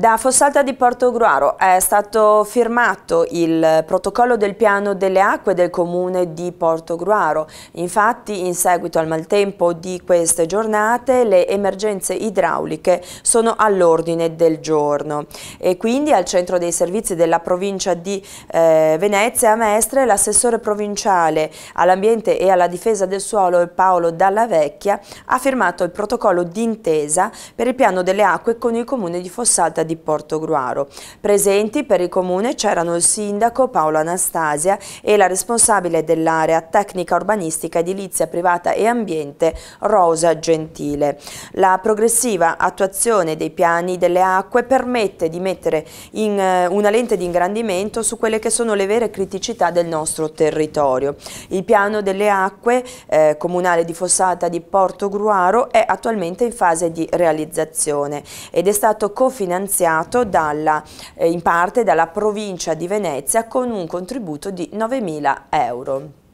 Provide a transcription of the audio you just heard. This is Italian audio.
Da Fossalta di Porto Gruaro è stato firmato il protocollo del piano delle acque del comune di Porto Gruaro. Infatti in seguito al maltempo di queste giornate le emergenze idrauliche sono all'ordine del giorno e quindi al centro dei servizi della provincia di eh, Venezia a Mestre l'assessore provinciale all'ambiente e alla difesa del suolo Paolo Dalla Vecchia ha firmato il protocollo d'intesa per il piano delle acque con il comune di Fossalta di Porto Gruaro. Presenti per il comune c'erano il sindaco Paolo Anastasia e la responsabile dell'area tecnica urbanistica edilizia privata e ambiente Rosa Gentile. La progressiva attuazione dei piani delle acque permette di mettere in eh, una lente di ingrandimento su quelle che sono le vere criticità del nostro territorio. Il piano delle acque eh, comunale di Fossata di Porto Gruaro è attualmente in fase di realizzazione ed è stato cofinanziato finanziato dalla, eh, in parte dalla provincia di Venezia con un contributo di 9.000 euro.